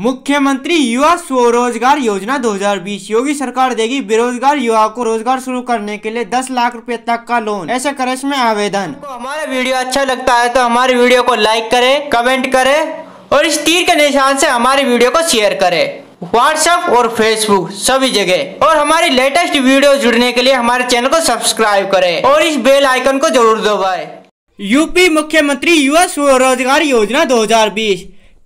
मुख्यमंत्री युवा स्वरोजगार योजना 2020 योगी सरकार देगी बेरोजगार युवा को रोजगार शुरू करने के लिए 10 लाख रुपए तक का लोन ऐसे करे इसमें आवेदन तो हमारा वीडियो अच्छा लगता है तो हमारे वीडियो को लाइक करें कमेंट करें और इस तीर के निशान से हमारे वीडियो को शेयर करें व्हाट्सएप और फेसबुक सभी जगह और हमारी लेटेस्ट वीडियो जुड़ने के लिए हमारे चैनल को सब्सक्राइब करे और इस बेल आइकन को जरूर दबाए यूपी मुख्यमंत्री युवा स्वरोजगार योजना दो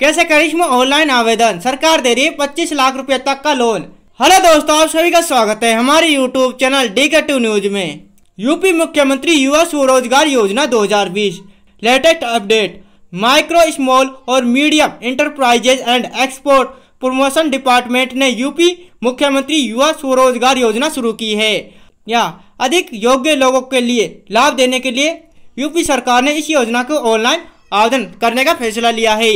कैसे करिश्मा ऑनलाइन आवेदन सरकार दे रही है पच्चीस लाख रुपए तक का लोन हेलो दोस्तों आप सभी का स्वागत है हमारे YouTube channel D K two news में यूपी मुख्यमंत्री युवा स्वरोजगार योजना 2020 लेटेस्ट अपडेट माइक्रो स्मॉल और medium enterprises and export promotion department ने यूपी मुख्यमंत्री युवा स्वरोजगार योजना शुरू की है या अधिक योग्य लोगों के लिए लाभ देने के लिए यूपी सरकार ने इस योजना को ऑनलाइन आवेदन करने का फैसला लिया है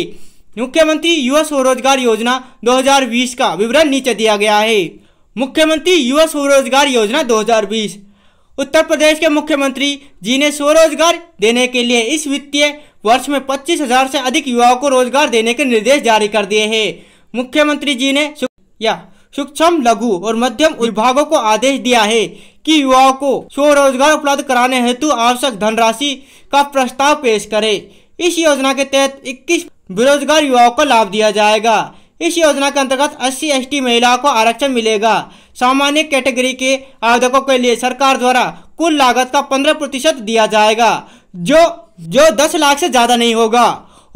मुख्यमंत्री युवा स्वरोजगार योजना 2020 का विवरण नीचे दिया गया है मुख्यमंत्री युवा स्वरोजगार योजना 2020 उत्तर प्रदेश के मुख्यमंत्री जी ने स्वरोजगार देने के लिए इस वित्तीय वर्ष में पच्चीस हजार से अधिक युवाओं को रोजगार देने के निर्देश जारी कर दिए हैं मुख्यमंत्री जी ने या सूक्ष्म लघु और मध्यम विभागों को आदेश दिया है कि युवाओं को स्वरोजगार उपलब्ध कराने हेतु आवश्यक धनराशि का प्रस्ताव पेश करे इस योजना के तहत इक्कीस बेरोजगार युवाओं को लाभ दिया जाएगा इस योजना के अंतर्गत अस्सी एस टी महिलाओं को आरक्षण मिलेगा सामान्य कैटेगरी के आवेदकों के लिए सरकार द्वारा कुल लागत का पंद्रह प्रतिशत दिया जाएगा जो जो दस लाख से ज़्यादा नहीं होगा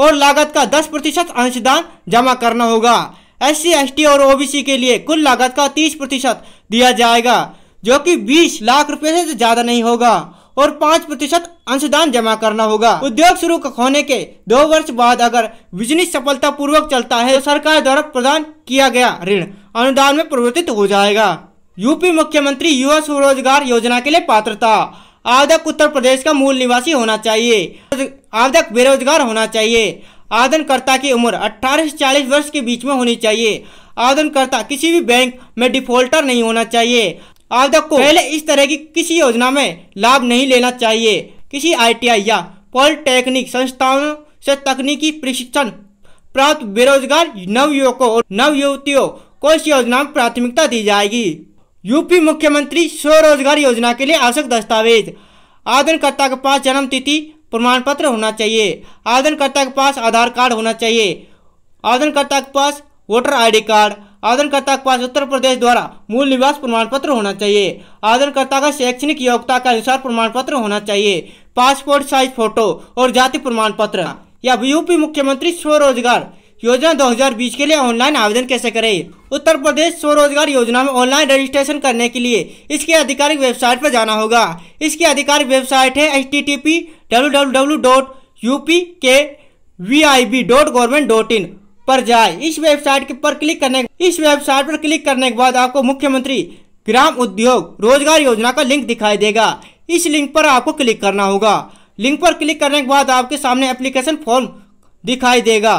और लागत का दस प्रतिशत अंशदान जमा करना होगा एस सी और ओबीसी के लिए कुल लागत का तीस प्रतिशत दिया जाएगा जो कि बीस लाख रुपए से ज़्यादा नहीं होगा और पाँच प्रतिशत अंशदान जमा करना होगा उद्योग शुरू होने के दो वर्ष बाद अगर बिजनेस सफलता पूर्वक चलता है तो सरकार द्वारा प्रदान किया गया ऋण अनुदान में परिवर्तित हो जाएगा यूपी मुख्यमंत्री युवा स्वरोजगार योजना के लिए पात्रता आवेदक उत्तर प्रदेश का मूल निवासी होना चाहिए आवेदक बेरोजगार होना चाहिए आवेदनकर्ता की उम्र 18 से 40 वर्ष के बीच में होनी चाहिए आवेदनकर्ता किसी भी बैंक में डिफॉल्टर नहीं होना चाहिए आवेदक को पहले इस तरह की किसी योजना में लाभ नहीं लेना चाहिए किसी आईटीआई या पॉलिटेक्निक संस्थाओं से तकनीकी प्रशिक्षण प्राप्त बेरोजगार युवकों और युवतियों को इस योजना में प्राथमिकता दी जाएगी यूपी मुख्यमंत्री स्वरोजगार योजना के लिए आवश्यक दस्तावेज आवेदनकर्ता के पास जन्म तिथि प्रमाण पत्र होना चाहिए आवेदनकर्ता के पास आधार कार्ड होना चाहिए आवेदनकर्ता के पास वोटर आईडी कार्ड आवेदनकर्ता के पास उत्तर प्रदेश द्वारा मूल निवास प्रमाण पत्र होना चाहिए आवेदनकर्ता का शैक्षणिक योग्यता के अनुसार प्रमाण पत्र होना चाहिए पासपोर्ट साइज फोटो और जाति प्रमाण पत्र या यूपी मुख्यमंत्री स्वरोजगार योजना 2020 के लिए ऑनलाइन आवेदन कैसे करें उत्तर प्रदेश स्वरोजगार योजना में ऑनलाइन रजिस्ट्रेशन करने के लिए इसके आधिकारिक वेबसाइट पर जाना होगा इसकी आधिकारिक वेबसाइट है H T T P W W W dot U P K V I B dot government dot in पर जाए इस वेबसाइट के पर क्लिक करने इस वेबसाइट पर क्लिक करने के बाद आपको मुख्यमंत्री ग्राम उद्योग रोजगार योजना का लिंक दिखाई देगा इस लिंक पर आपको क्लिक करना होगा लिंक पर क्लिक करने के बाद आपके सामने एप्लीकेशन फॉर्म दिखाई देगा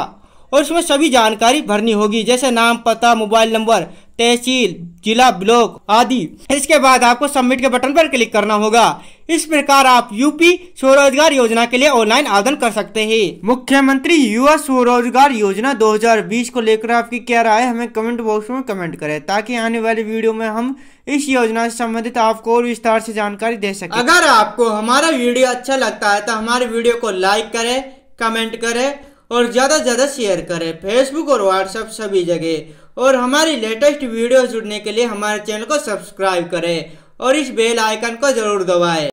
और इसमें सभी जानकारी भरनी होगी जैसे नाम पता मोबाइल नंबर तहसील जिला ब्लॉक आदि इसके बाद आपको सबमिट के बटन पर क्लिक करना होगा इस प्रकार आप यूपी स्वरोजगार योजना के लिए ऑनलाइन आवेदन कर सकते हैं मुख्यमंत्री युवा स्वरोजगार योजना 2020 को लेकर आपकी क्या राय हमें कमेंट बॉक्स में कमेंट करें ताकि आने वाली वीडियो में हम इस योजना से संबंधित आपको और विस्तार से जानकारी दे सके अगर आपको हमारा वीडियो अच्छा लगता है तो हमारे वीडियो को लाइक करे कमेंट करें और ज़्यादा से ज़्यादा शेयर करें फेसबुक और व्हाट्सएप सभी जगह और हमारी लेटेस्ट वीडियो जुड़ने के लिए हमारे चैनल को सब्सक्राइब करें और इस बेल आइकन को जरूर दबाएं